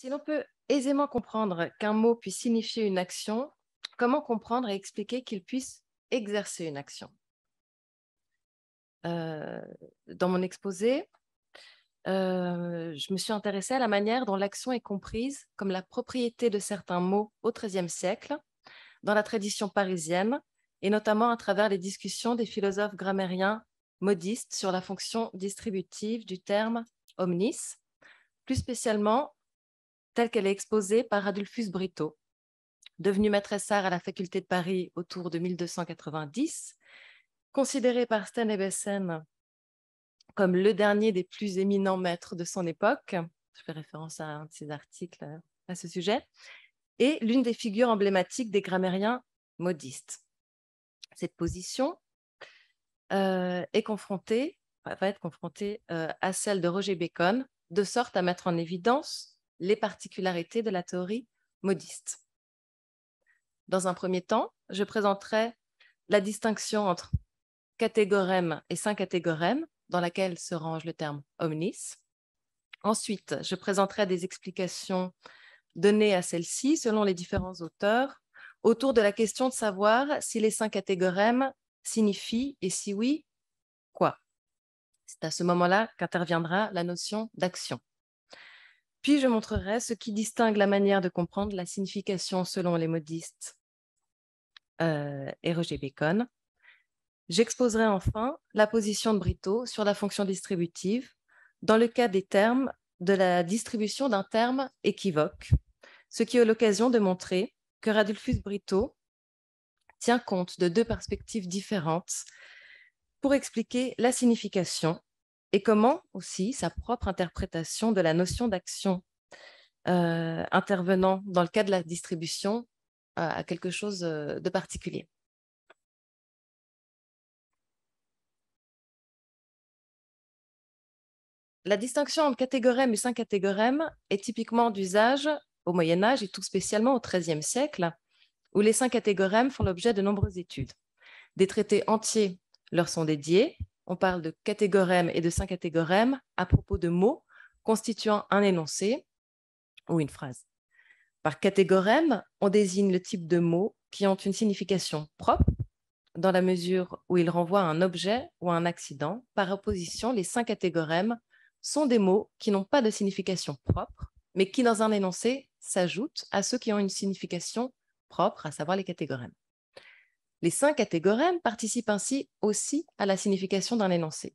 Si l'on peut aisément comprendre qu'un mot puisse signifier une action, comment comprendre et expliquer qu'il puisse exercer une action euh, Dans mon exposé, euh, je me suis intéressée à la manière dont l'action est comprise comme la propriété de certains mots au XIIIe siècle, dans la tradition parisienne, et notamment à travers les discussions des philosophes grammairiens modistes sur la fonction distributive du terme omnis, plus spécialement telle qu'elle est exposée par Adolphus Brito. devenu maîtresse art à la faculté de Paris autour de 1290, considéré par et Bessen comme le dernier des plus éminents maîtres de son époque, je fais référence à un de ses articles à ce sujet, et l'une des figures emblématiques des grammairiens modistes. Cette position euh, est confrontée, va être confrontée euh, à celle de Roger Bacon, de sorte à mettre en évidence les particularités de la théorie modiste. Dans un premier temps, je présenterai la distinction entre catégorème et catégorèmes dans laquelle se range le terme omnis. Ensuite, je présenterai des explications données à celle-ci selon les différents auteurs autour de la question de savoir si les catégorèmes signifient et si oui, quoi. C'est à ce moment-là qu'interviendra la notion d'action. Puis je montrerai ce qui distingue la manière de comprendre la signification selon les modistes euh, et Roger Bacon. J'exposerai enfin la position de Brito sur la fonction distributive dans le cas des termes de la distribution d'un terme équivoque, ce qui est l'occasion de montrer que Radulfus Brito tient compte de deux perspectives différentes pour expliquer la signification et comment aussi sa propre interprétation de la notion d'action euh, intervenant dans le cas de la distribution euh, à quelque chose euh, de particulier. La distinction entre catégorème et catégorèmes est typiquement d'usage au Moyen Âge et tout spécialement au XIIIe siècle, où les syncatégorèmes font l'objet de nombreuses études. Des traités entiers leur sont dédiés, on parle de catégorème et de catégorèmes à propos de mots constituant un énoncé ou une phrase. Par catégorème, on désigne le type de mots qui ont une signification propre dans la mesure où ils renvoient à un objet ou à un accident. Par opposition, les cinq catégorèmes sont des mots qui n'ont pas de signification propre, mais qui dans un énoncé s'ajoutent à ceux qui ont une signification propre, à savoir les catégorèmes. Les cinq catégorèmes participent ainsi aussi à la signification d'un énoncé.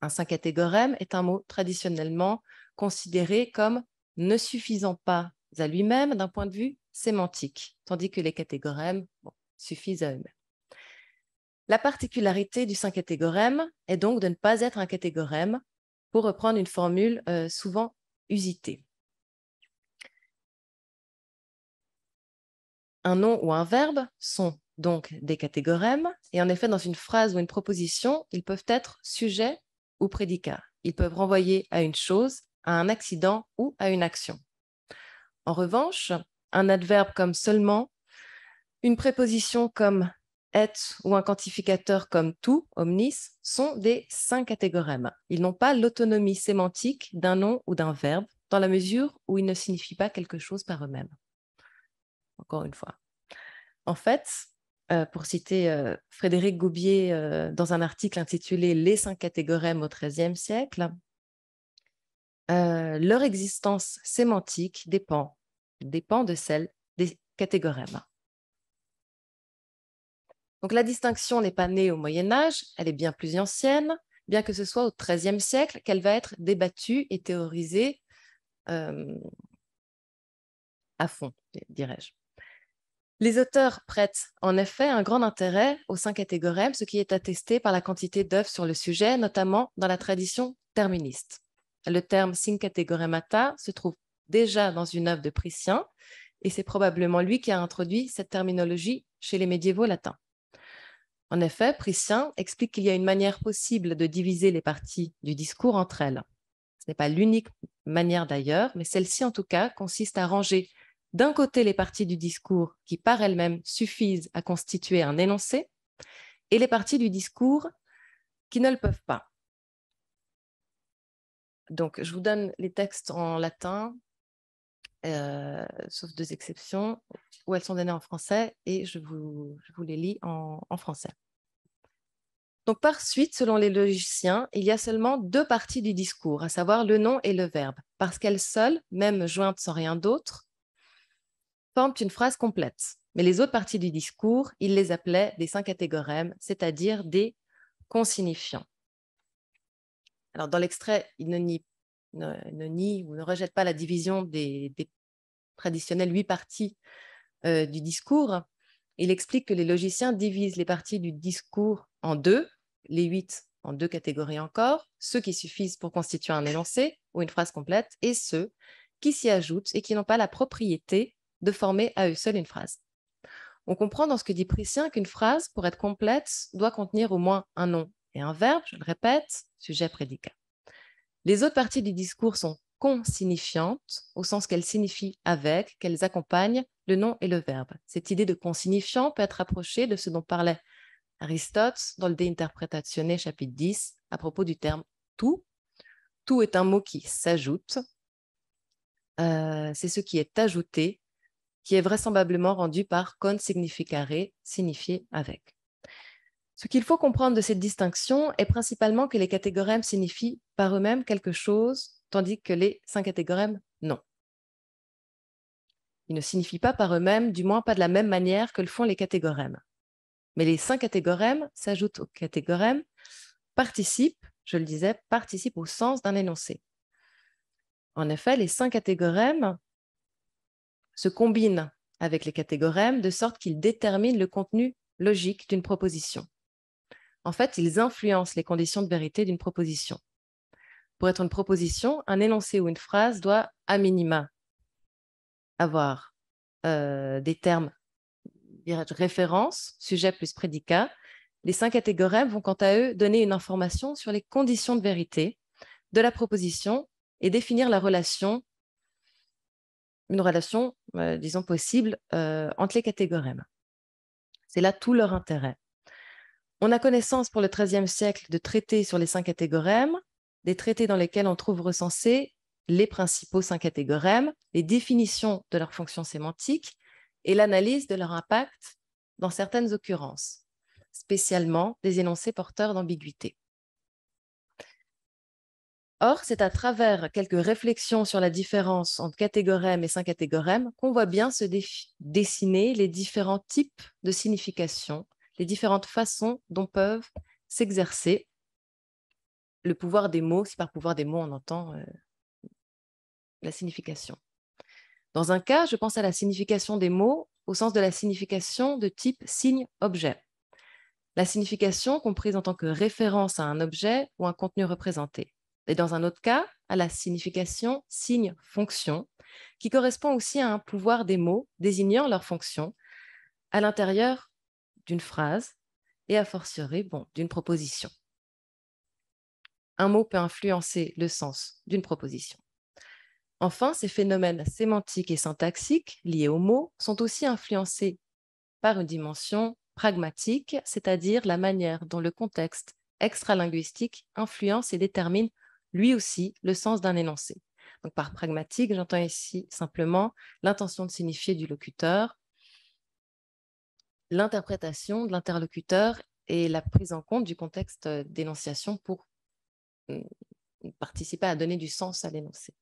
Un cinq catégorème est un mot traditionnellement considéré comme ne suffisant pas à lui-même d'un point de vue sémantique, tandis que les catégorèmes suffisent à eux-mêmes. La particularité du cinq catégorème est donc de ne pas être un catégorème, pour reprendre une formule euh, souvent usitée. Un nom ou un verbe sont donc des catégorèmes. Et en effet, dans une phrase ou une proposition, ils peuvent être sujet ou prédicat. Ils peuvent renvoyer à une chose, à un accident ou à une action. En revanche, un adverbe comme seulement, une préposition comme être ou un quantificateur comme tout, omnis, sont des cinq catégorèmes. Ils n'ont pas l'autonomie sémantique d'un nom ou d'un verbe dans la mesure où ils ne signifient pas quelque chose par eux-mêmes. Encore une fois. En fait, euh, pour citer euh, Frédéric Goubier euh, dans un article intitulé Les cinq catégorèmes au XIIIe siècle, leur existence sémantique dépend, dépend de celle des catégorèmes. Donc la distinction n'est pas née au Moyen Âge, elle est bien plus ancienne, bien que ce soit au XIIIe siècle qu'elle va être débattue et théorisée à fond, dirais-je. Les auteurs prêtent en effet un grand intérêt aux cinq catégorèmes, ce qui est attesté par la quantité d'œuvres sur le sujet, notamment dans la tradition terministe. Le terme syncatégoremata se trouve déjà dans une œuvre de Priscien, et c'est probablement lui qui a introduit cette terminologie chez les médiévaux latins. En effet, Priscien explique qu'il y a une manière possible de diviser les parties du discours entre elles. Ce n'est pas l'unique manière d'ailleurs, mais celle-ci en tout cas consiste à ranger d'un côté les parties du discours qui par elles-mêmes suffisent à constituer un énoncé, et les parties du discours qui ne le peuvent pas. Donc, je vous donne les textes en latin, euh, sauf deux exceptions, où elles sont données en français, et je vous, les lis en français. Donc, par suite, selon les logiciens, il y a seulement deux parties du discours, à savoir le nom et le verbe, parce qu'elles seules, même jointes sans rien d'autre, une phrase complète. Mais les autres parties du discours, il les appelait des cinq catégorèmes, c'est-à-dire des consignifiants. Alors, dans l'extrait, il ne nie, ou ne rejette pas la division des, traditionnelles huit parties euh, du discours. Il explique que les logiciens divisent les parties du discours en deux, les huit en deux catégories encore, ceux qui suffisent pour constituer un énoncé ou une phrase complète, et ceux qui s'y ajoutent et qui n'ont pas la propriété de former à eux seuls une phrase. On comprend dans ce que dit Priscien qu'une phrase, pour être complète, doit contenir au moins un nom et un verbe, je le répète, sujet prédicat. Les autres parties du discours sont consignifiantes, au sens qu'elles signifient avec, qu'elles accompagnent le nom et le verbe. Cette idée de consignifiant peut être approchée de ce dont parlait Aristote dans le De chapitre 10, à propos du terme tout. Tout est un mot qui s'ajoute. Euh, c'est ce qui est ajouté qui est vraisemblablement rendu par con significare, signifié avec. Ce qu'il faut comprendre de cette distinction est principalement que les catégorèmes signifient par eux-mêmes quelque chose, tandis que les cinq catégorèmes, non. Ils ne signifient pas par eux-mêmes, du moins pas de la même manière que le font les catégorèmes. Mais les cinq catégorèmes s'ajoutent aux catégorèmes, participent, je le disais, participent au sens d'un énoncé. En effet, les cinq catégorèmes se combinent avec les catégorèmes de sorte qu'ils déterminent le contenu logique d'une proposition. En fait, ils influencent les conditions de vérité d'une proposition. Pour être une proposition, un énoncé ou une phrase doit, à minima, avoir euh, des termes référence, sujet plus prédicat. Les cinq catégorèmes vont quant à eux donner une information sur les conditions de vérité de la proposition et définir la relation une relation, euh, disons, possible euh, entre les catégorèmes. C'est là tout leur intérêt. On a connaissance pour le XIIIe siècle de traités sur les cinq catégorèmes, des traités dans lesquels on trouve recensés les principaux cinq catégorèmes, les définitions de leurs fonctions sémantique et l'analyse de leur impact dans certaines occurrences, spécialement des énoncés porteurs d'ambiguïté. Or, c'est à travers quelques réflexions sur la différence entre catégorème et syncatégorème qu'on voit bien se dessiner les différents types de signification, les différentes façons dont peuvent s'exercer le pouvoir des mots, si par pouvoir des mots on entend euh, la signification. Dans un cas, je pense à la signification des mots au sens de la signification de type signe-objet. La signification comprise en tant que référence à un objet ou un contenu représenté. Et dans un autre cas, à la signification signe-fonction, qui correspond aussi à un pouvoir des mots désignant leur fonction à l'intérieur d'une phrase et a fortiori bon, d'une proposition. Un mot peut influencer le sens d'une proposition. Enfin, ces phénomènes sémantiques et syntaxiques liés aux mots sont aussi influencés par une dimension pragmatique, c'est-à-dire la manière dont le contexte extralinguistique influence et détermine lui aussi le sens d'un énoncé. Donc par pragmatique, j'entends ici simplement l'intention de signifier du locuteur, l'interprétation de l'interlocuteur et la prise en compte du contexte d'énonciation pour mm, participer à donner du sens à l'énoncé.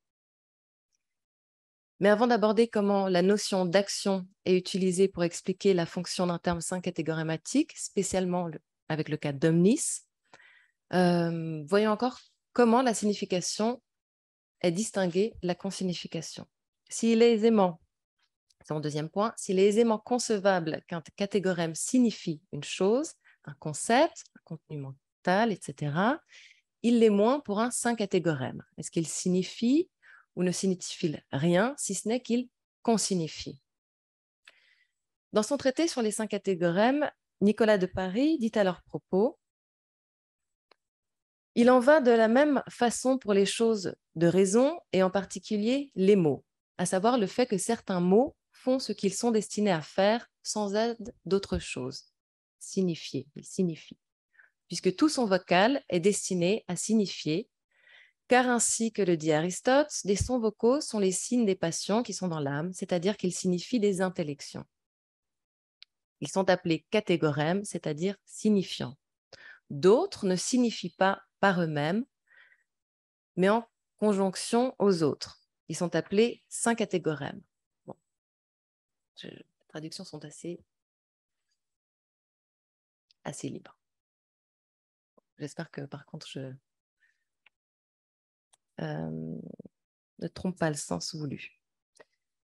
Mais avant d'aborder comment la notion d'action est utilisée pour expliquer la fonction d'un terme catégorématique, spécialement avec le cas d'omnis, euh, voyons encore comment la signification est distinguée de la consignification. S'il est aisément, c'est mon deuxième point, s'il est aisément concevable qu'un catégorème signifie une chose, un concept, un contenu mental, etc., il l'est moins pour un saint catégorème. Est-ce qu'il signifie ou ne signifie rien, si ce n'est qu'il consignifie Dans son traité sur les cinq catégorèmes, Nicolas de Paris dit à leur propos il en va de la même façon pour les choses de raison et en particulier les mots, à savoir le fait que certains mots font ce qu'ils sont destinés à faire sans aide d'autre chose. Signifier, il signifie, Puisque tout son vocal est destiné à signifier, car ainsi que le dit Aristote, des sons vocaux sont les signes des passions qui sont dans l'âme, c'est-à-dire qu'ils signifient des intellections. Ils sont appelés catégorèmes, c'est-à-dire signifiants. D'autres ne signifient pas eux-mêmes, mais en conjonction aux autres. Ils sont appelés cinq Bon. les traductions sont assez, assez libres. J'espère que par contre, je euh, ne trompe pas le sens voulu.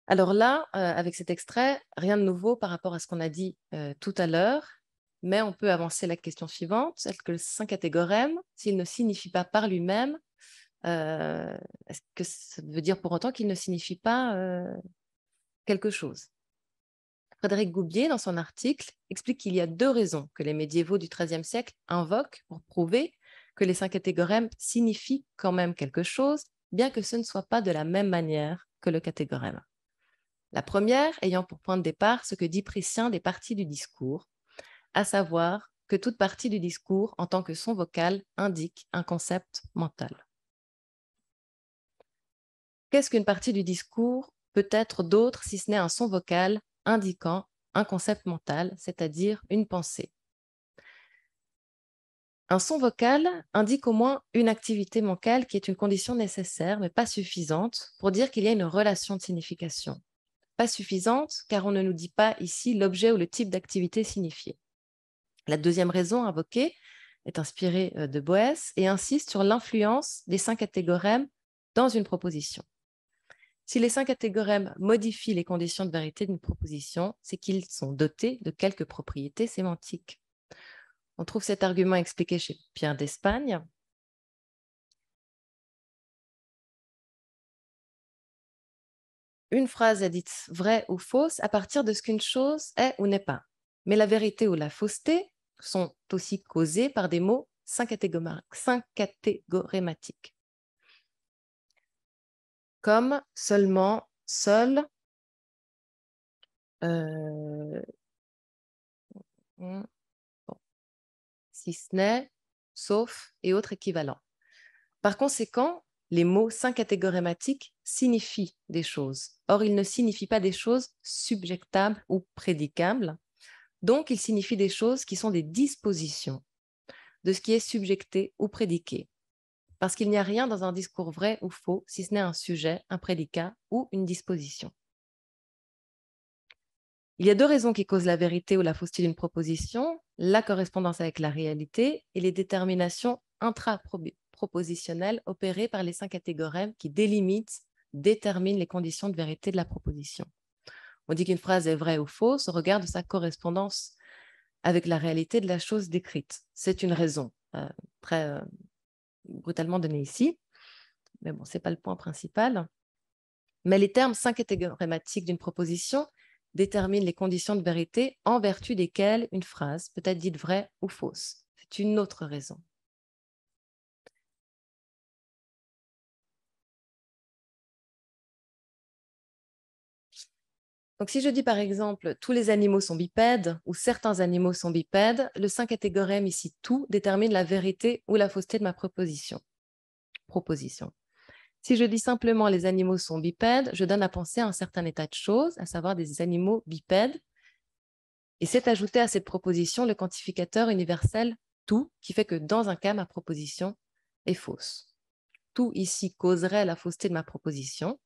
Alors là, euh, avec cet extrait, rien de nouveau par rapport à ce qu'on a dit euh, tout à l'heure mais on peut avancer la question suivante, est-ce que le saint catégorème, s'il ne signifie pas par lui-même, euh, est-ce que ça veut dire pour autant qu'il ne signifie pas euh, quelque chose Frédéric Goubier, dans son article, explique qu'il y a deux raisons que les médiévaux du XIIIe siècle invoquent pour prouver que les saint catégorèmes signifient quand même quelque chose, bien que ce ne soit pas de la même manière que le catégorème. La première ayant pour point de départ ce que dit Priscien des parties du discours, à savoir que toute partie du discours en tant que son vocal indique un concept mental. Qu'est-ce qu'une partie du discours peut être d'autre si ce n'est un son vocal indiquant un concept mental, c'est-à-dire une pensée un son vocal indique au moins une activité mentale qui est une condition nécessaire mais pas suffisante pour dire qu'il y a une relation de signification. Pas suffisante car on ne nous dit pas ici l'objet ou le type d'activité signifiée. La deuxième raison invoquée est inspirée euh, de Boès et insiste sur l'influence des cinq catégorèmes dans une proposition. Si les cinq catégorèmes modifient les conditions de vérité d'une proposition, c'est qu'ils sont dotés de quelques propriétés sémantiques. On trouve cet argument expliqué chez Pierre d'Espagne. Une phrase est dite vraie ou fausse à partir de ce qu'une chose est ou n'est pas. Mais la vérité ou la fausseté sont aussi causés par des mots syncatégorématiques, Comme seulement, seul, euh, hmm, si ce n'est, sauf et autres équivalents. Par conséquent, les mots syncatégorématiques signifient des choses. Or, ils ne signifient pas des choses subjectables ou prédicables, donc, il signifie des choses qui sont des dispositions de ce qui est subjecté ou prédiqué. Parce qu'il n'y a rien dans un discours vrai ou faux, si ce n'est un sujet, un prédicat ou une disposition. Il y a deux raisons qui causent la vérité ou la fausseté d'une proposition, la correspondance avec la réalité et les déterminations intra-propositionnelles opérées par les cinq catégorèmes qui délimitent, déterminent les conditions de vérité de la proposition on dit qu'une phrase est vraie ou fausse au regard de sa correspondance avec la réalité de la chose décrite. C'est une raison euh, très euh, brutalement donnée ici, mais bon, ce n'est pas le point principal. Mais les termes synthétagramatiques d'une proposition déterminent les conditions de vérité en vertu desquelles une phrase peut être dite vraie ou fausse. C'est une autre raison. Donc si je dis par exemple tous les animaux sont bipèdes ou certains animaux sont bipèdes, le 5 catégorème ici tout détermine la vérité ou la fausseté de ma proposition. proposition. Si je dis simplement les animaux sont bipèdes, je donne à penser à un certain état de choses, à savoir des animaux bipèdes. Et c'est ajouté à cette proposition le quantificateur universel tout, qui fait que dans un cas, ma proposition est fausse. Tout ici causerait la fausseté de ma proposition,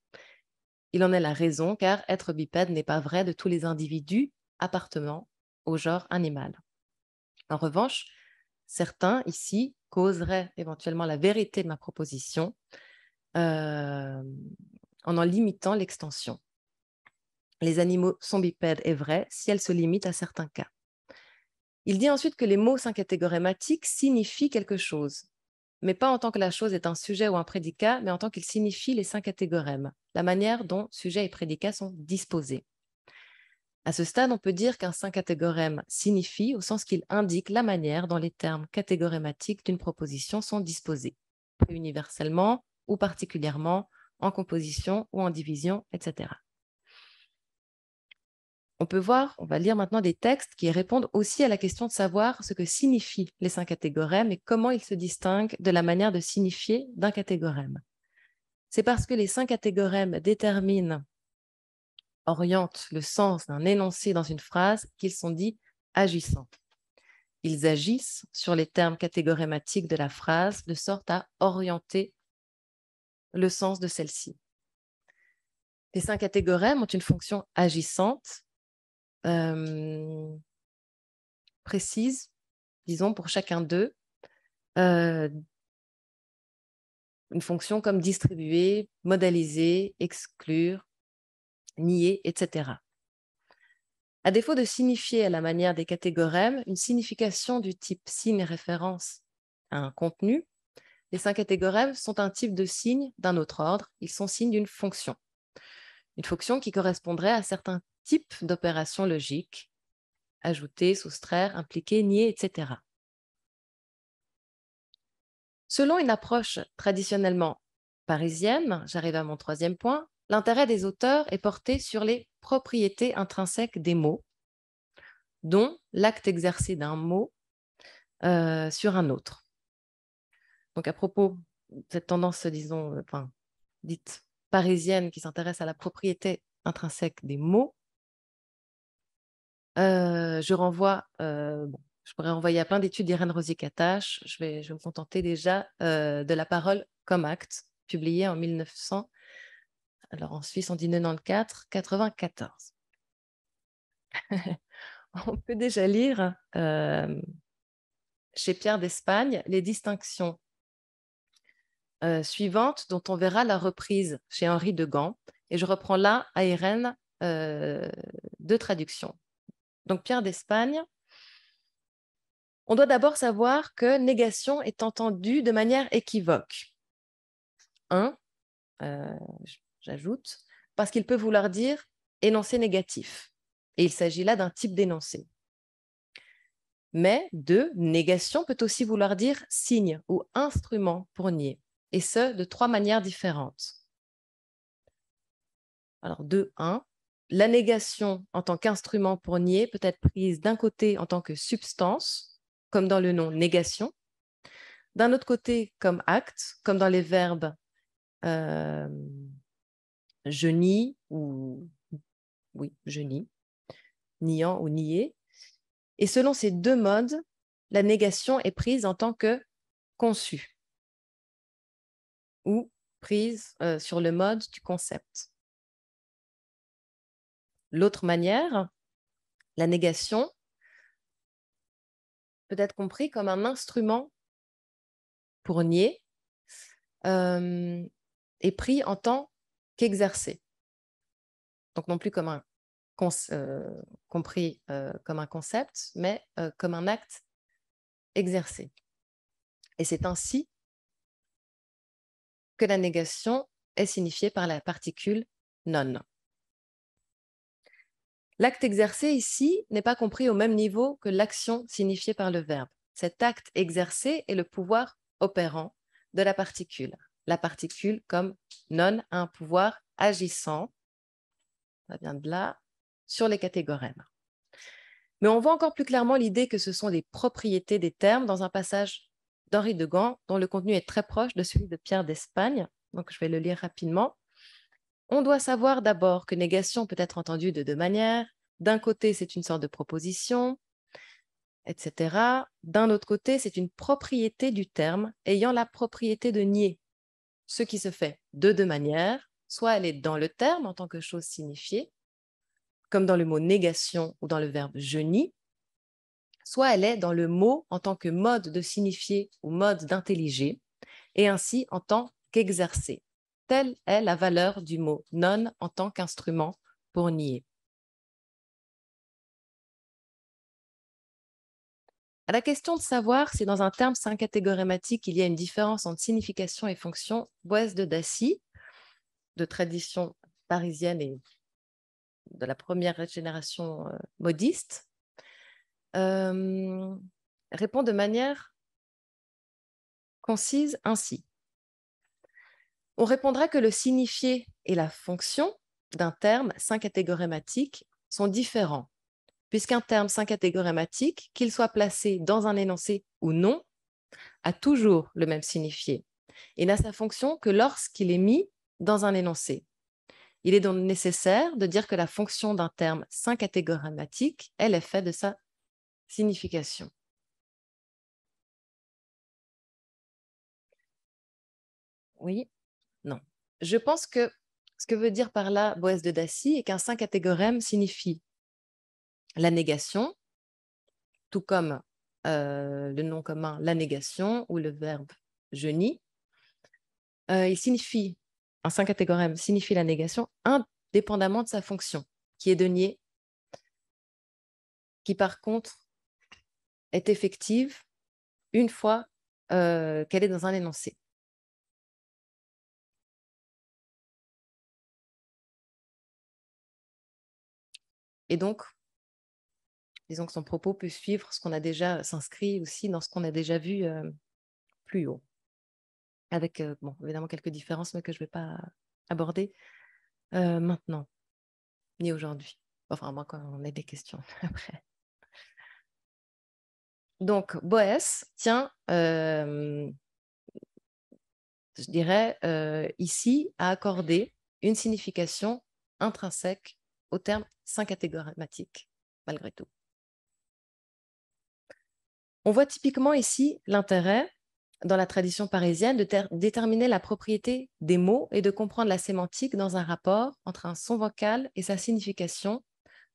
il en est la raison car être bipède n'est pas vrai de tous les individus appartenant au genre animal. En revanche, certains ici causeraient éventuellement la vérité de ma proposition euh, en en limitant l'extension. Les animaux sont bipèdes est vrai si elle se limite à certains cas. Il dit ensuite que les mots syncatégorégmatiques signifient quelque chose, mais pas en tant que la chose est un sujet ou un prédicat, mais en tant qu'ils signifient les cinq catégorèmes la manière dont sujet et prédicat sont disposés. À ce stade, on peut dire qu'un saint catégorème signifie au sens qu'il indique la manière dont les termes catégorématiques d'une proposition sont disposés, universellement ou particulièrement, en composition ou en division, etc. On peut voir, on va lire maintenant des textes qui répondent aussi à la question de savoir ce que signifient les saints catégorèmes et comment ils se distinguent de la manière de signifier d'un catégorème c'est parce que les cinq catégorèmes déterminent, orientent le sens d'un énoncé dans une phrase qu'ils sont dits agissants. Ils agissent sur les termes catégorématiques de la phrase de sorte à orienter le sens de celle-ci. Les cinq catégorèmes ont une fonction agissante euh, précise, disons, pour chacun d'eux, euh, une fonction comme distribuer, modaliser, exclure, nier, etc. À défaut de signifier à la manière des catégorèmes une signification du type signe référence à un contenu, les cinq catégorèmes sont un type de signe d'un autre ordre, ils sont signes d'une fonction. Une fonction qui correspondrait à certains types d'opérations logiques, ajouter, soustraire, impliquer, nier, etc. Selon une approche traditionnellement parisienne, j'arrive à mon troisième point, l'intérêt des auteurs est porté sur les propriétés intrinsèques des mots, dont l'acte exercé d'un mot euh, sur un autre. Donc à propos de cette tendance, disons, euh, enfin, dite parisienne qui s'intéresse à la propriété intrinsèque des mots, euh, je renvoie je pourrais envoyer à plein d'études d'Irène rosier Je vais, je me contenter déjà euh, de la parole comme acte, publiée en 1900. Alors en Suisse, on dit 94, 94. on peut déjà lire euh, chez Pierre d'Espagne les distinctions euh, suivantes dont on verra la reprise chez Henri de Gand. Et je reprends là à Irène de traduction. Donc Pierre d'Espagne, on doit d'abord savoir que négation est entendue de manière équivoque. Un, euh, j'ajoute, parce qu'il peut vouloir dire énoncé négatif. Et il s'agit là d'un type d'énoncé. Mais deux, négation peut aussi vouloir dire signe ou instrument pour nier, et ce, de trois manières différentes. Alors, deux, un, La négation en tant qu'instrument pour nier peut être prise d'un côté en tant que substance, comme dans le nom négation, d'un autre côté comme acte, comme dans les verbes euh, je nie ou oui, je nie, niant ou nier. Et selon ces deux modes, la négation est prise en tant que conçue ou prise euh, sur le mode du concept. L'autre manière, la négation peut-être compris comme un instrument pour nier euh, et pris en tant qu'exercé. Donc non plus comme euh, compris euh, comme un concept, mais comme un acte exercé. Et c'est ainsi que la négation est signifiée par la particule non. L'acte exercé ici n'est pas compris au même niveau que l'action signifiée par le verbe. Cet acte exercé est le pouvoir opérant de la particule. La particule comme non a un pouvoir agissant, ça vient de là, sur les catégorèmes. Mais on voit encore plus clairement l'idée que ce sont des propriétés des termes dans un passage d'Henri de Gand dont le contenu est très proche de celui de Pierre d'Espagne. Donc je vais le lire rapidement. On doit savoir d'abord que négation peut être entendue de deux manières. D'un côté, c'est une sorte de proposition, etc. D'un autre côté, c'est une propriété du terme ayant la propriété de nier, ce qui se fait de deux manières. Soit elle est dans le terme en tant que chose signifiée, comme dans le mot négation ou dans le verbe je nie, soit elle est dans le mot en tant que mode de signifier ou mode d'intelliger, et ainsi en tant qu'exercer. Telle est la valeur du mot non en tant qu'instrument pour nier. À la question de savoir si dans un terme syncatégorématique il y a une différence entre signification et fonction, Boise de Dacy, de tradition parisienne et de la première génération euh, modiste, euh, répond de manière concise ainsi. On répondra que le signifié et la fonction d'un terme syncatégorématique sont différents, puisqu'un terme syncatégorématique, qu'il soit placé dans un énoncé ou non, a toujours le même signifié et n'a sa fonction que lorsqu'il est mis dans un énoncé. Il est donc nécessaire de dire que la fonction d'un terme syncatégorématique est l'effet de sa signification. Oui. Non. Je pense que ce que veut dire par là Boès de Dacy est qu'un saint catégorème signifie la négation, tout comme euh, le nom commun la négation ou le verbe je nie. Euh, il signifie, un saint catégorème signifie la négation indépendamment de sa fonction, qui est de nier, qui par contre est effective une fois euh, qu'elle est dans un énoncé. Et donc, disons que son propos peut suivre ce qu'on a déjà s'inscrit aussi dans ce qu'on a déjà vu euh, plus haut, avec euh, bon, évidemment quelques différences, mais que je ne vais pas aborder euh, maintenant ni aujourd'hui. Enfin, moi, quand on a des questions après. Donc, Boès tient, je dirais, ici à accorder une signification intrinsèque au terme malgré tout. On voit typiquement ici l'intérêt, dans la tradition parisienne, de déterminer la propriété des mots et de comprendre la sémantique dans un rapport entre un son vocal et sa signification,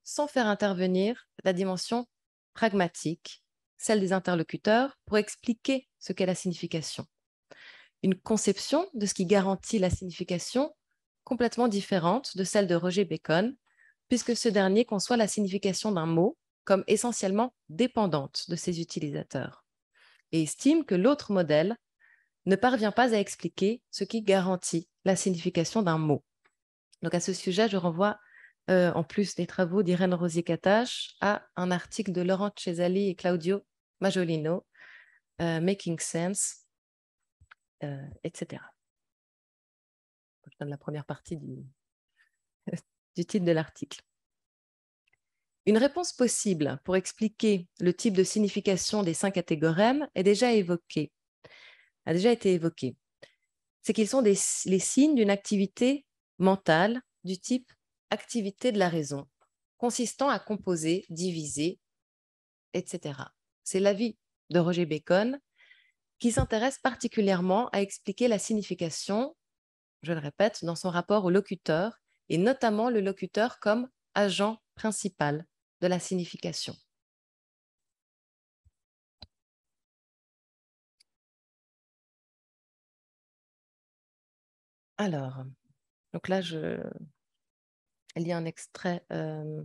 sans faire intervenir la dimension pragmatique, celle des interlocuteurs, pour expliquer ce qu'est la signification. Une conception de ce qui garantit la signification complètement différente de celle de Roger Bacon, puisque ce dernier conçoit la signification d'un mot comme essentiellement dépendante de ses utilisateurs, et estime que l'autre modèle ne parvient pas à expliquer ce qui garantit la signification d'un mot. Donc à ce sujet, je renvoie, euh, en plus des travaux d'Irène Rosier-Catache, à un article de Laurent Cesali et Claudio Majolino, euh, Making Sense, euh, etc. la première partie du, du titre de l'article. Une réponse possible pour expliquer le type de signification des cinq catégorèmes est déjà évoquée, a déjà été évoquée. C'est qu'ils sont les signes d'une activité mentale du type activité de la raison, consistant à composer, diviser, etc. C'est l'avis de Roger Bacon qui s'intéresse particulièrement à expliquer la signification, je le répète, dans son rapport au locuteur et notamment le locuteur comme agent principal de la signification. Alors, donc là, je lis un extrait euh,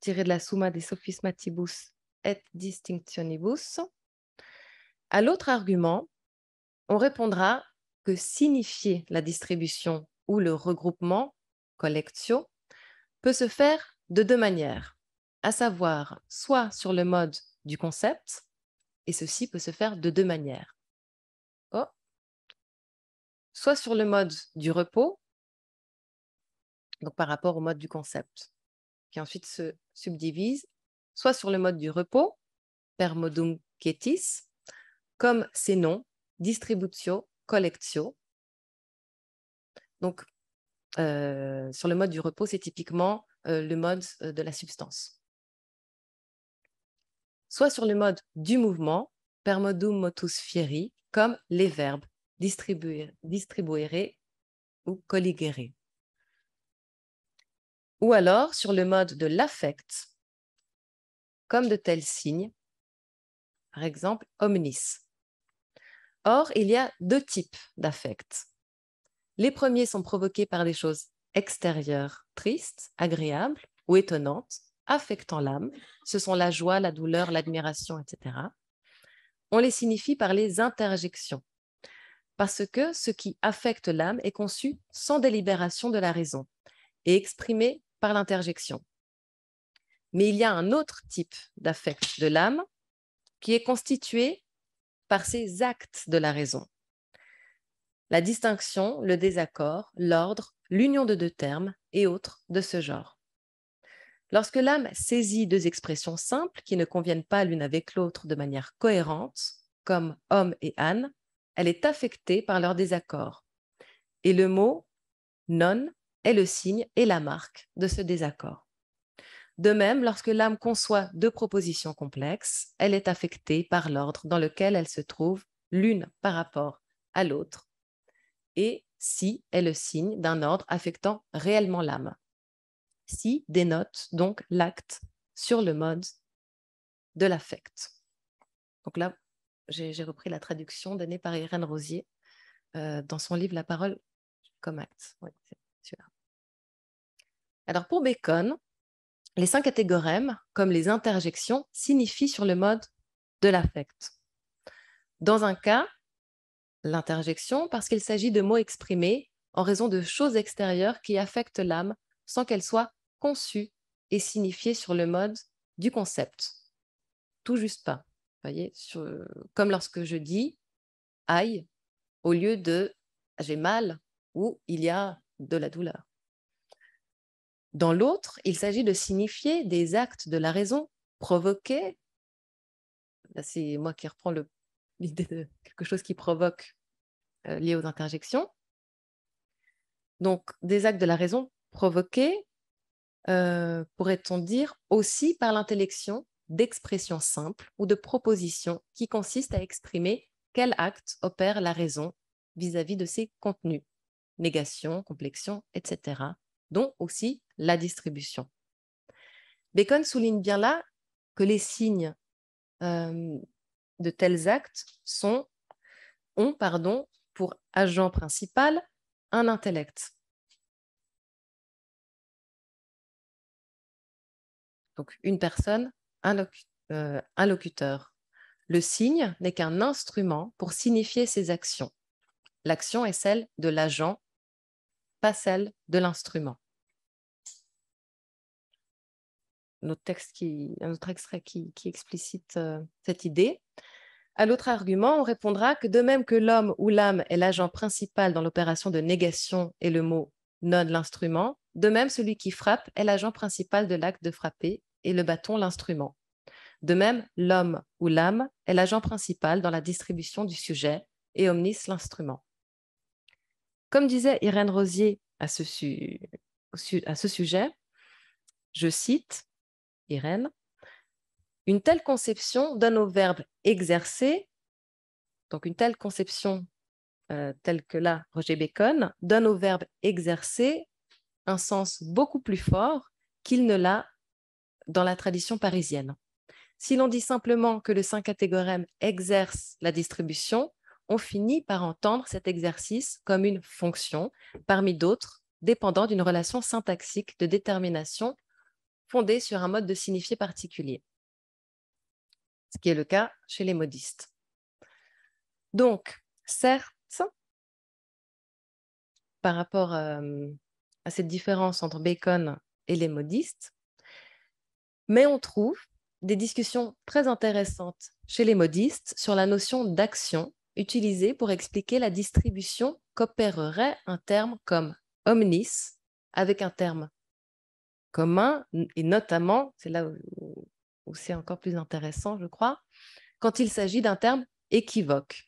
tiré de la Summa des Sophismatibus et Distinctionibus. À l'autre argument, on répondra que signifier la distribution ou le regroupement collectio, peut se faire de deux manières, à savoir soit sur le mode du concept, et ceci peut se faire de deux manières. Oh. Soit sur le mode du repos, donc par rapport au mode du concept, qui ensuite se subdivise, soit sur le mode du repos, per modum comme ces noms, distributio, collectio. Donc, euh, sur le mode du repos, c'est typiquement euh, le mode euh, de la substance. Soit sur le mode du mouvement, per modum motus fieri, comme les verbes distribuer, distribuere ou colligere. Ou alors sur le mode de l'affect, comme de tels signes, par exemple omnis. Or, il y a deux types d'affects les premiers sont provoqués par des choses extérieures, tristes, agréables ou étonnantes, affectant l'âme. Ce sont la joie, la douleur, l'admiration, etc. On les signifie par les interjections, parce que ce qui affecte l'âme est conçu sans délibération de la raison et exprimé par l'interjection. Mais il y a un autre type d'affect de l'âme qui est constitué par ces actes de la raison la distinction, le désaccord, l'ordre, l'union de deux termes et autres de ce genre. Lorsque l'âme saisit deux expressions simples qui ne conviennent pas l'une avec l'autre de manière cohérente, comme homme et âne, elle est affectée par leur désaccord. Et le mot non est le signe et la marque de ce désaccord. De même, lorsque l'âme conçoit deux propositions complexes, elle est affectée par l'ordre dans lequel elle se trouve l'une par rapport à l'autre et si est le signe d'un ordre affectant réellement l'âme. Si dénote donc l'acte sur le mode de l'affect. Donc là, j'ai repris la traduction donnée par Irène Rosier euh, dans son livre La parole comme acte. Alors pour Bacon, les cinq catégorèmes, comme les interjections, signifient sur le mode de l'affect. Dans un cas, L'interjection, parce qu'il s'agit de mots exprimés en raison de choses extérieures qui affectent l'âme sans qu'elles soient conçues et signifiées sur le mode du concept. Tout juste pas. Voyez, comme lorsque je dis aïe au lieu de j'ai mal ou il y a de la douleur. Dans l'autre, il s'agit de signifier des actes de la raison provoqués. c'est moi qui reprends le l'idée de quelque chose qui provoque euh, lié aux interjections. Donc, des actes de la raison provoqués, euh, pourrait-on dire, aussi par l'intellection d'expressions simples ou de propositions qui consistent à exprimer quel acte opère la raison vis-à-vis de ses contenus, négation, complexion, etc., dont aussi la distribution. Bacon souligne bien là que les signes euh, de tels actes sont, ont pardon, pour agent principal un intellect. Donc une personne, un, euh, un locuteur. Le signe n'est qu'un instrument pour signifier ses actions. L'action est celle de l'agent, pas celle de l'instrument. notre texte qui, autre extrait qui, explicite euh, cette idée. À l'autre argument, on répondra que de même que l'homme ou l'âme est l'agent principal dans l'opération de négation et le mot non l'instrument, de même celui qui frappe est l'agent principal de l'acte de frapper et le bâton l'instrument. De même, l'homme ou l'âme est l'agent principal dans la distribution du sujet et omnis l'instrument. Comme disait Irène Rosier à ce sujet, je cite, Irène, une telle conception donne au verbe exercer, donc une telle conception euh, telle que là, Roger Bacon, donne au verbe exercer un sens beaucoup plus fort qu'il ne l'a dans la tradition parisienne. Si l'on dit simplement que le saint catégorème exerce la distribution, on finit par entendre cet exercice comme une fonction, parmi d'autres, dépendant d'une relation syntaxique de détermination fondé sur un mode de signifié particulier, ce qui est le cas chez les modistes. Donc, certes, par rapport euh, à cette différence entre Bacon et les modistes, mais on trouve des discussions très intéressantes chez les modistes sur la notion d'action utilisée pour expliquer la distribution qu'opérerait un terme comme omnis avec un terme commun, et notamment, c'est là où, c'est encore plus intéressant, je crois, quand il s'agit d'un terme équivoque,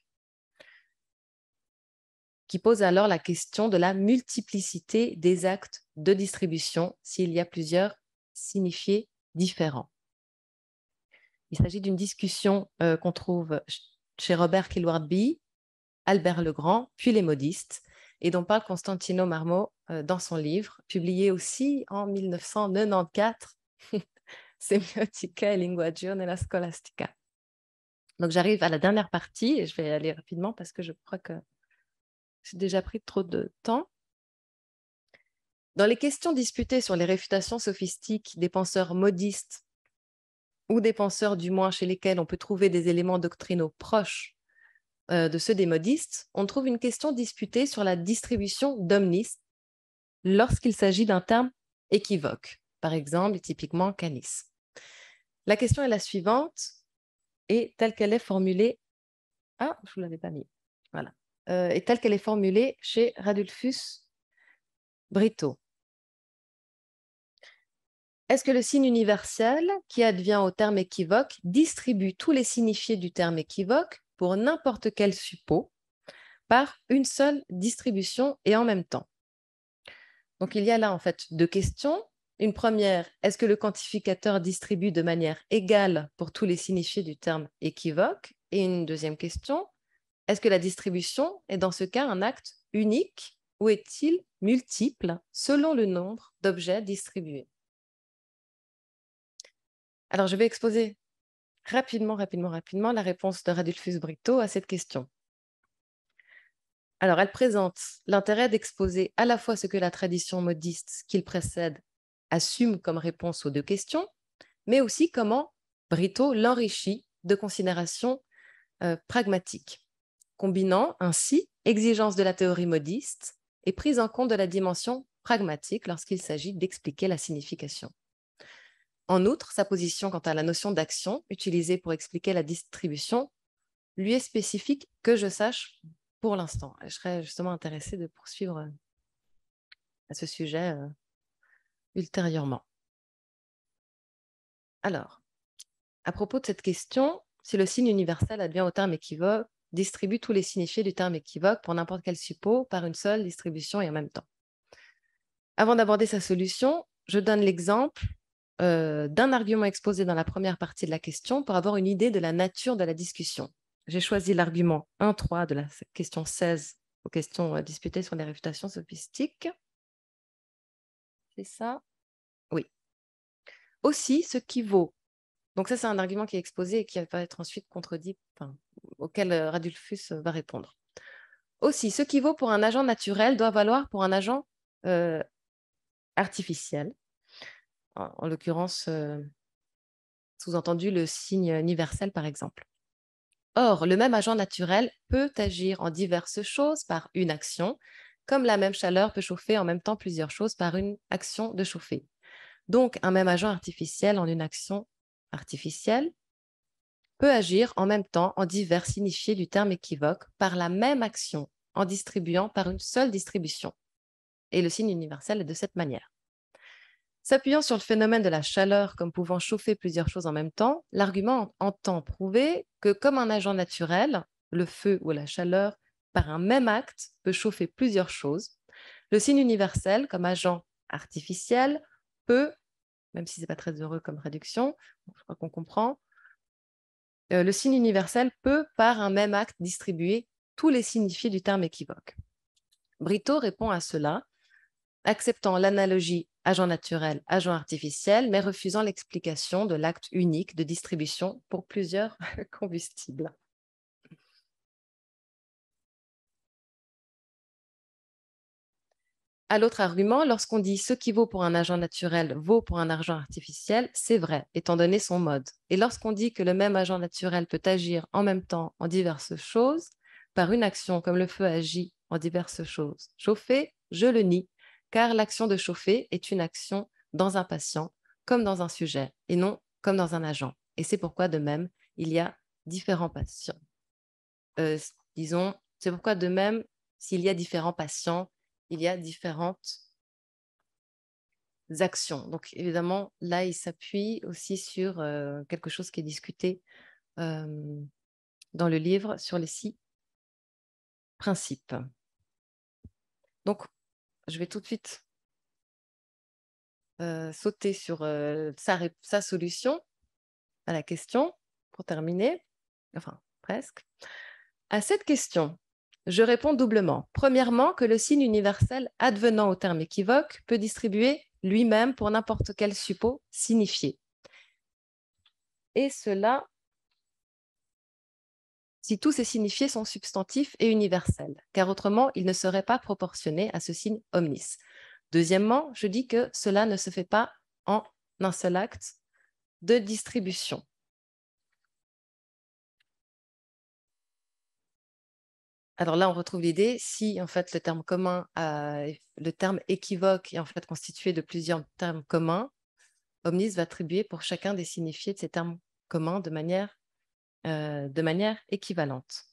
qui pose alors la question de la multiplicité des actes de distribution s'il y a plusieurs signifiés différents. Il s'agit d'une discussion euh, qu'on trouve chez Robert Kilwardby, Albert Legrand, puis les modistes, et dont parle Constantino Marmo euh, dans son livre, publié aussi en 1994, Semiotica e linguaggio nella scolastica. Donc j'arrive à la dernière partie et je vais aller rapidement parce que je crois que j'ai déjà pris trop de temps. Dans les questions disputées sur les réfutations sophistiques des penseurs modistes ou des penseurs du moins chez lesquels on peut trouver des éléments doctrinaux proches euh, de ceux des modistes, on trouve une question disputée sur la distribution d'omnis lorsqu'il s'agit d'un terme équivoque, par exemple typiquement canis. La question est la suivante, et telle qu'elle est formulée. Ah, je l'avais pas mis. Voilà. Euh, et telle qu'elle est formulée chez Radulfus Brito. Est-ce que le signe universel qui advient au terme équivoque distribue tous les signifiés du terme équivoque pour n'importe quel suppôt par une seule distribution et en même temps. Donc il y a là en fait deux questions. Une première, est-ce que le quantificateur distribue de manière égale pour tous les signifiés du terme équivoque Et une deuxième question, est-ce que la distribution est dans ce cas un acte unique ou est-il multiple selon le nombre d'objets distribués Alors je vais exposer rapidement, rapidement, rapidement la réponse de Radulfus Brito à cette question. Alors, elle présente l'intérêt d'exposer à la fois ce que la tradition modiste qu'il précède assume comme réponse aux deux questions, mais aussi comment Brito l'enrichit de considérations euh, pragmatiques, combinant ainsi exigence de la théorie modiste et prise en compte de la dimension pragmatique lorsqu'il s'agit d'expliquer la signification. En outre, sa position quant à la notion d'action utilisée pour expliquer la distribution lui est spécifique que je sache pour l'instant. Je serais justement intéressée de poursuivre euh, à ce sujet euh, ultérieurement. Alors, à propos de cette question, si le signe universel advient au terme équivoque, distribue tous les signifiés du terme équivoque pour n'importe quel suppôt par une seule distribution et en même temps. Avant d'aborder sa solution, je donne l'exemple euh, d'un argument exposé dans la première partie de la question pour avoir une idée de la nature de la discussion. J'ai choisi l'argument 1.3 de la question 16 aux questions euh, disputées sur les réfutations sophistiques. C'est ça Oui. Aussi, ce qui vaut. Donc ça, c'est un argument qui est exposé et qui va être ensuite contredit, auquel euh, Radulfus va répondre. Aussi, ce qui vaut pour un agent naturel doit valoir pour un agent artificiel en, l'occurrence euh, sous-entendu le signe universel par exemple. Or, le même agent naturel peut agir en diverses choses par une action, comme la même chaleur peut chauffer en même temps plusieurs choses par une action de chauffer. Donc, un même agent artificiel en une action artificielle peut agir en même temps en divers signifiés du terme équivoque par la même action en distribuant par une seule distribution. Et le signe universel est de cette manière. S'appuyant sur le phénomène de la chaleur comme pouvant chauffer plusieurs choses en même temps, l'argument entend prouver que comme un agent naturel, le feu ou la chaleur, par un même acte, peut chauffer plusieurs choses, le signe universel comme agent artificiel peut, même si ce n'est pas très heureux comme réduction, je crois qu'on comprend, euh, le signe universel peut, par un même acte, distribuer tous les signifiés du terme équivoque. Brito répond à cela acceptant l'analogie agent naturel, agent artificiel, mais refusant l'explication de l'acte unique de distribution pour plusieurs combustibles. à l'autre argument, lorsqu'on dit ce qui vaut pour un agent naturel vaut pour un agent artificiel, c'est vrai, étant donné son mode. Et lorsqu'on dit que le même agent naturel peut agir en même temps en diverses choses, par une action comme le feu agit en diverses choses, chauffer, je le nie, car l'action de chauffer est une action dans un patient comme dans un sujet et non comme dans un agent. Et c'est pourquoi de même, il y a différents patients. Euh, disons, c'est pourquoi de même, s'il y a différents patients, il y a différentes actions. Donc évidemment, là, il s'appuie aussi sur euh, quelque chose qui est discuté euh, dans le livre sur les six principes. Donc je vais tout de suite euh, sauter sur euh, sa, solution à la question pour terminer, enfin presque. À cette question, je réponds doublement. Premièrement, que le signe universel advenant au terme équivoque peut distribuer lui-même pour n'importe quel suppos signifié. Et cela si tous ces signifiés sont substantifs et universels, car autrement, ils ne seraient pas proportionnés à ce signe omnis. Deuxièmement, je dis que cela ne se fait pas en un seul acte de distribution. Alors là, on retrouve l'idée, si en fait le terme commun, euh, le terme équivoque est en fait constitué de plusieurs termes communs, Omnis va attribuer pour chacun des signifiés de ces termes communs de manière euh, de manière équivalente.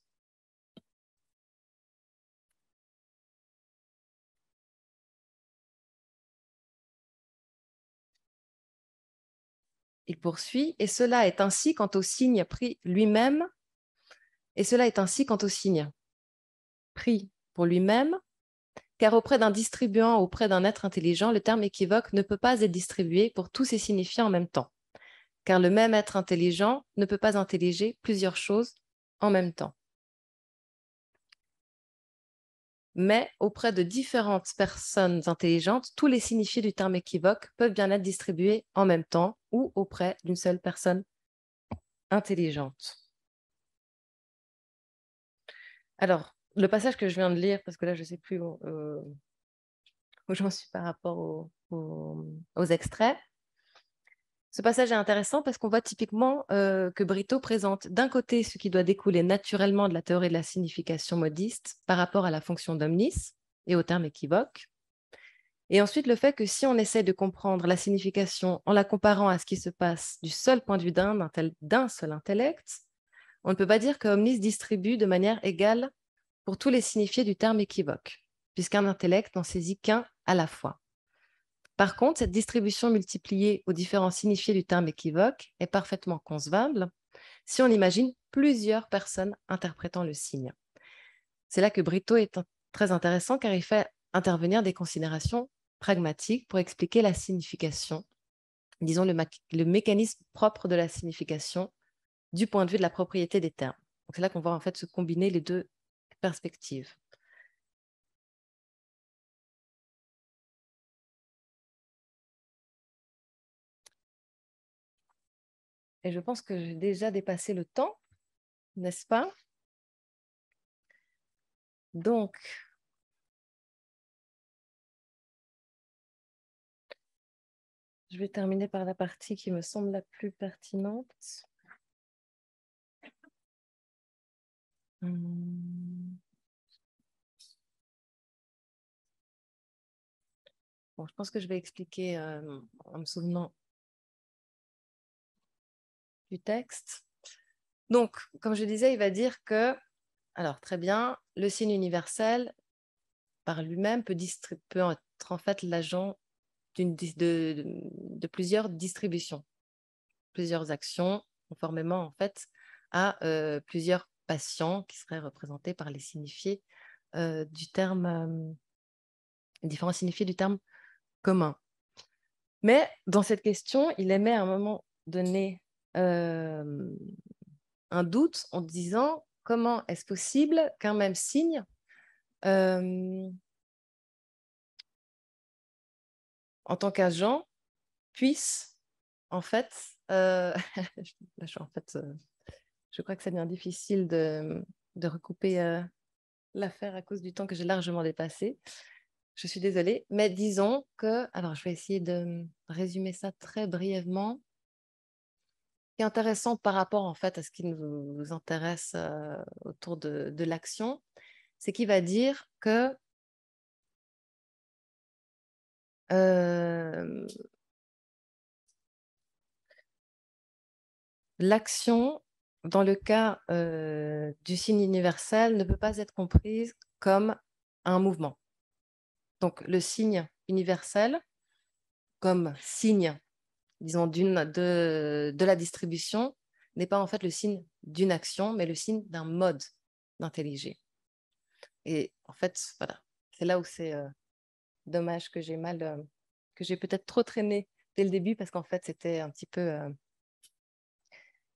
Il poursuit, et cela est ainsi quant au signe pris lui-même, et cela est ainsi quant au signe pris pour lui-même, car auprès d'un distribuant, auprès d'un être intelligent, le terme équivoque ne peut pas être distribué pour tous ses signifiants en même temps car le même être intelligent ne peut pas intelliger plusieurs choses en même temps. Mais auprès de différentes personnes intelligentes, tous les signifiés du terme équivoque peuvent bien être distribués en même temps ou auprès d'une seule personne intelligente. Alors, le passage que je viens de lire, parce que là, je ne sais plus euh, où, j'en suis par rapport aux extraits, ce passage est intéressant parce qu'on voit typiquement euh, que Brito présente d'un côté ce qui doit découler naturellement de la théorie de la signification modiste par rapport à la fonction d'omnis et au terme équivoque, et ensuite le fait que si on essaie de comprendre la signification en la comparant à ce qui se passe du seul point de vue d'un, d'un seul intellect, on ne peut pas dire que omnis distribue de manière égale pour tous les signifiés du terme équivoque, puisqu'un intellect n'en saisit qu'un à la fois. Par contre, cette distribution multipliée aux différents signifiés du terme équivoque est parfaitement concevable si on imagine plusieurs personnes interprétant le signe. C'est là que Brito est très intéressant car il fait intervenir des considérations pragmatiques pour expliquer la signification, disons le, mécanisme propre de la signification du point de vue de la propriété des termes. c'est là qu'on voit en fait se combiner les deux perspectives. Et je pense que j'ai déjà dépassé le temps, n'est-ce pas Donc, je vais terminer par la partie qui me semble la plus pertinente. Hmm. Bon, je pense que je vais expliquer euh, en me souvenant du texte. Donc, comme je disais, il va dire que, alors très bien, le signe universel, par lui-même, peut, être en fait l'agent de, de, plusieurs distributions, plusieurs actions, conformément en fait à euh, plusieurs patients qui seraient représentés par les signifiés euh, du terme, euh, différents signifiés du terme commun. Mais dans cette question, il émet à un moment donné euh, un doute en disant comment est-ce possible qu'un même signe euh, en tant qu'agent puisse en fait, euh, je crois que ça devient difficile de, de recouper l'affaire à cause du temps que j'ai largement dépassé. Je suis désolée, mais disons que, alors je vais essayer de résumer ça très brièvement qui est intéressant par rapport en fait à ce qui nous, intéresse autour de, l'action, c'est qu'il va dire que l'action, dans le cas du signe universel, ne peut pas être comprise comme un mouvement. Donc le signe universel, comme signe disons, d'une, de, la distribution n'est pas en fait le signe d'une action, mais le signe d'un mode d'intelligence. Et en fait, voilà, c'est là où c'est euh, dommage que j'ai mal, euh, que j'ai peut-être trop traîné dès le début, parce qu'en fait, c'était un petit peu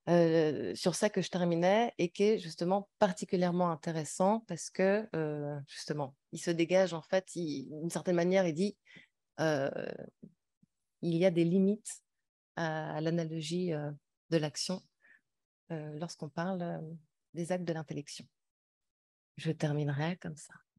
euh, sur ça que je terminais et qui est justement particulièrement intéressant parce que justement, il se dégage en fait, d'une certaine manière, il dit il y a des limites à l'analogie euh, de l'action euh, lorsqu'on parle euh, des actes de l'intellection. Je terminerai comme ça.